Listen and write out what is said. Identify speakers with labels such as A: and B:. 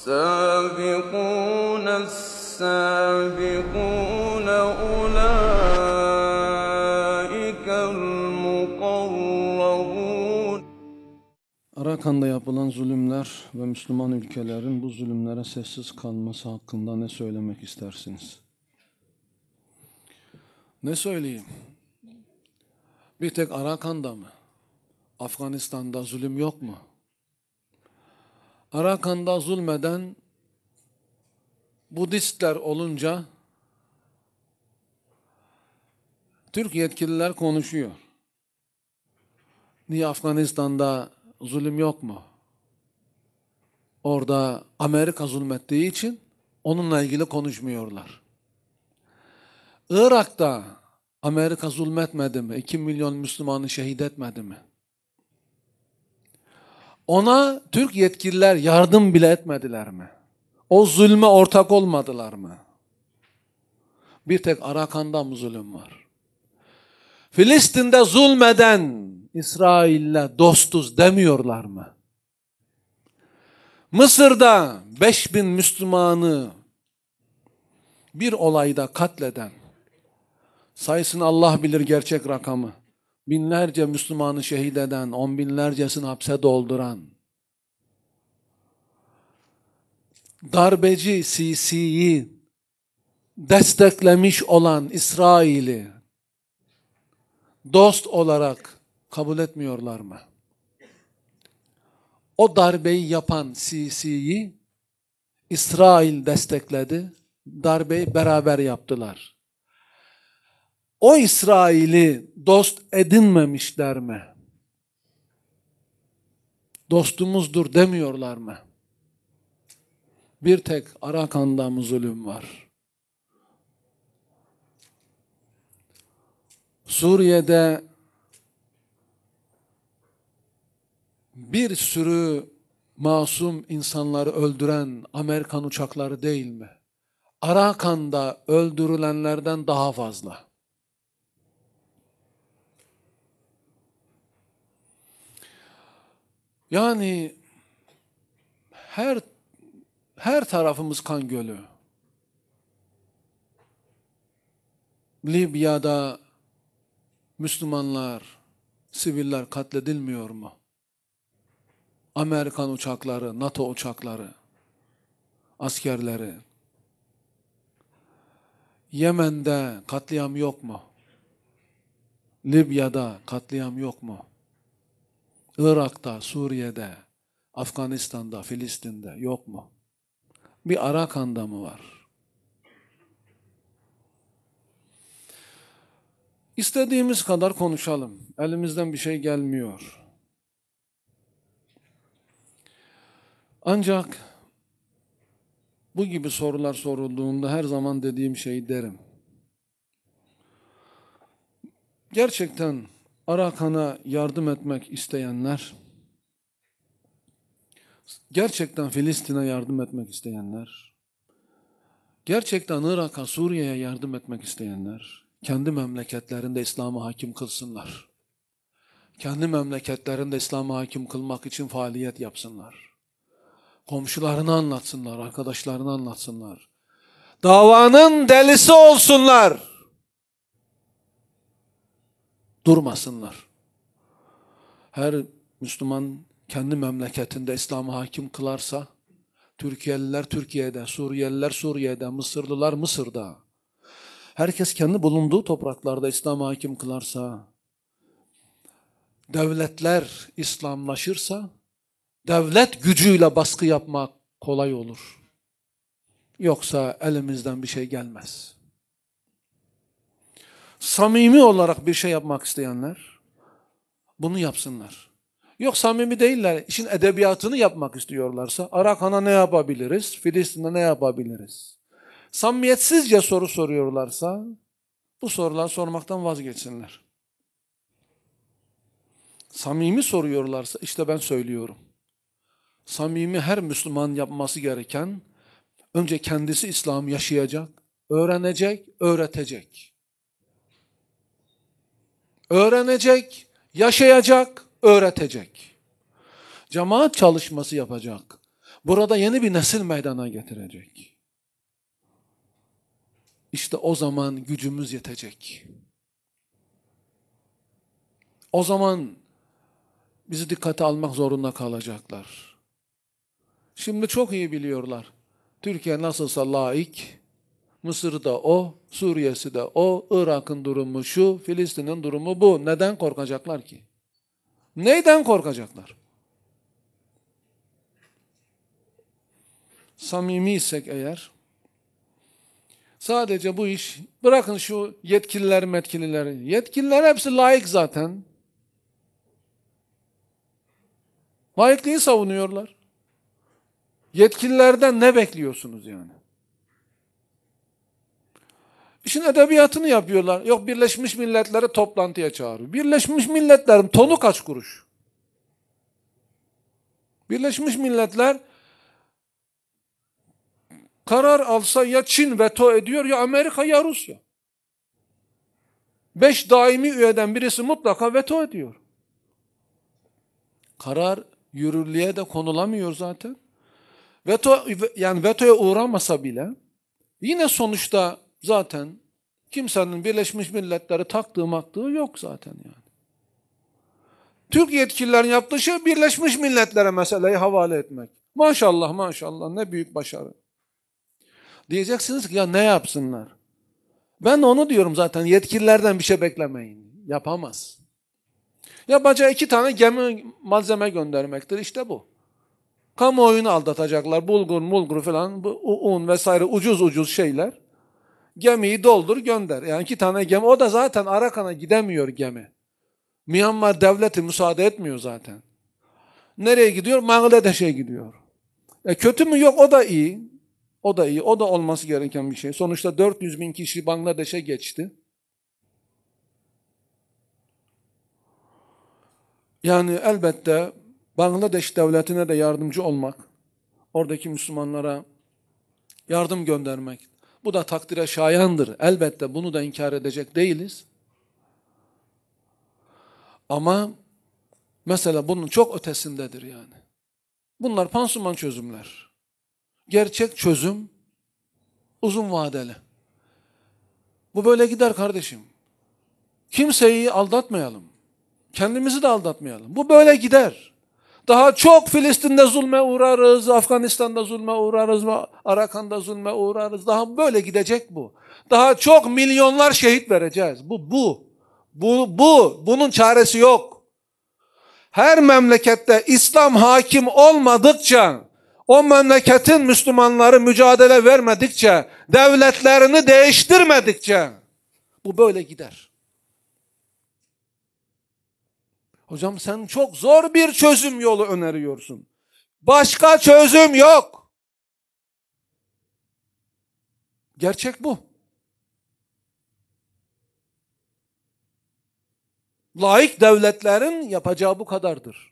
A: السابقون السابقون أولئك المقربون Arakan'da yapılan zulümler ve Müslüman ülkelerin bu zulümlere sessiz kalması hakkında ne söylemek istersiniz? Ne söyleyeyim? Bir tek Arakan'da mı? Afganistan'da zulüm yok mu? Arakan'da zulmeden Budistler olunca Türk yetkililer konuşuyor. Niye Afganistan'da zulüm yok mu? Orada Amerika zulmettiği için onunla ilgili konuşmuyorlar. Irak'ta Amerika zulmetmedi mi? 2 milyon Müslümanı şehit etmedi mi? Ona Türk yetkililer yardım bile etmediler mi? O zulme ortak olmadılar mı? Bir tek Arakan'da mı zulüm var? Filistin'de zulmeden İsrail'le dostuz demiyorlar mı? Mısır'da 5000 Müslümanı bir olayda katleden sayısını Allah bilir gerçek rakamı binlerce Müslümanı şehit eden, on binlercesini hapse dolduran, darbeci Sisi'yi desteklemiş olan İsrail'i dost olarak kabul etmiyorlar mı? O darbeyi yapan Sisi'yi İsrail destekledi, darbeyi beraber yaptılar o İsrail'i dost edinmemişler mi? Dostumuzdur demiyorlar mı? Bir tek Arakan'da zulüm var. Suriye'de bir sürü masum insanları öldüren Amerikan uçakları değil mi? Arakan'da öldürülenlerden daha fazla. Yani her her tarafımız kan gölü. Libya'da Müslümanlar, siviller katledilmiyor mu? Amerikan uçakları, NATO uçakları, askerleri. Yemen'de katliam yok mu? Libya'da katliam yok mu? Irak'ta, Suriye'de, Afganistan'da, Filistin'de yok mu? Bir Arakan'da mı var? İstediğimiz kadar konuşalım. Elimizden bir şey gelmiyor. Ancak bu gibi sorular sorulduğunda her zaman dediğim şeyi derim. Gerçekten Arakan'a yardım etmek isteyenler, gerçekten Filistin'e yardım etmek isteyenler, gerçekten Irak'a, Suriye'ye yardım etmek isteyenler, kendi memleketlerinde İslam'a hakim kılsınlar. Kendi memleketlerinde İslam'a hakim kılmak için faaliyet yapsınlar. Komşularını anlatsınlar, arkadaşlarını anlatsınlar. Davanın delisi olsunlar durmasınlar. Her Müslüman kendi memleketinde İslam'ı hakim kılarsa, Türkiyeliler Türkiye'de, Suriyeliler Suriye'de, Mısırlılar Mısır'da, herkes kendi bulunduğu topraklarda İslam'ı hakim kılarsa, devletler İslamlaşırsa, devlet gücüyle baskı yapmak kolay olur. Yoksa elimizden bir şey gelmez.'' samimi olarak bir şey yapmak isteyenler bunu yapsınlar. Yok samimi değiller. İşin edebiyatını yapmak istiyorlarsa Arakan'a ne yapabiliriz? Filistin'de ne yapabiliriz? Samimiyetsizce soru soruyorlarsa bu sorular sormaktan vazgeçsinler. Samimi soruyorlarsa işte ben söylüyorum. Samimi her Müslüman yapması gereken önce kendisi İslam'ı yaşayacak, öğrenecek, öğretecek öğrenecek, yaşayacak, öğretecek. Cemaat çalışması yapacak. Burada yeni bir nesil meydana getirecek. İşte o zaman gücümüz yetecek. O zaman bizi dikkate almak zorunda kalacaklar. Şimdi çok iyi biliyorlar. Türkiye nasılsa laik, Mısır'da o, Suriye'si de o, Irak'ın durumu şu, Filistin'in durumu bu. Neden korkacaklar ki? Neyden korkacaklar? Samimiysek eğer, sadece bu iş, bırakın şu yetkililer metkilileri, yetkililer hepsi layık zaten. Layıklığı savunuyorlar. Yetkililerden ne bekliyorsunuz yani? İşin edebiyatını yapıyorlar. Yok Birleşmiş Milletler'i toplantıya çağırıyor. Birleşmiş Milletler'in tonu kaç kuruş? Birleşmiş Milletler karar alsa ya Çin veto ediyor ya Amerika ya Rusya. Beş daimi üyeden birisi mutlaka veto ediyor. Karar yürürlüğe de konulamıyor zaten. Veto yani vetoya uğramasa bile yine sonuçta zaten kimsenin Birleşmiş Milletleri taktığı maktığı yok zaten yani. Türk yetkililerin yaptığı şey Birleşmiş Milletler'e meseleyi havale etmek. Maşallah maşallah ne büyük başarı. Diyeceksiniz ki ya ne yapsınlar? Ben onu diyorum zaten yetkililerden bir şey beklemeyin. Yapamaz. Yapacağı iki tane gemi malzeme göndermektir işte bu. Kamuoyunu aldatacaklar. Bulgur, mulgur falan, un vesaire ucuz ucuz şeyler. Gemiyi doldur gönder. Yani iki tane gemi. O da zaten Arakan'a gidemiyor gemi. Myanmar devleti müsaade etmiyor zaten. Nereye gidiyor? Bangladeş'e gidiyor. E kötü mü? Yok o da iyi. O da iyi. O da olması gereken bir şey. Sonuçta 400 bin kişi Bangladeş'e geçti. Yani elbette Bangladeş devletine de yardımcı olmak, oradaki Müslümanlara yardım göndermek, bu da takdire şayandır. Elbette bunu da inkar edecek değiliz. Ama mesela bunun çok ötesindedir yani. Bunlar pansuman çözümler. Gerçek çözüm uzun vadeli. Bu böyle gider kardeşim. Kimseyi aldatmayalım. Kendimizi de aldatmayalım. Bu böyle gider. Daha çok Filistin'de zulme uğrarız, Afganistan'da zulme uğrarız, Arakan'da zulme uğrarız. Daha böyle gidecek bu. Daha çok milyonlar şehit vereceğiz. Bu, bu. Bu, bu. Bunun çaresi yok. Her memlekette İslam hakim olmadıkça, o memleketin Müslümanları mücadele vermedikçe, devletlerini değiştirmedikçe bu böyle gider. Hocam sen çok zor bir çözüm yolu öneriyorsun. Başka çözüm yok. Gerçek bu. Laik devletlerin yapacağı bu kadardır.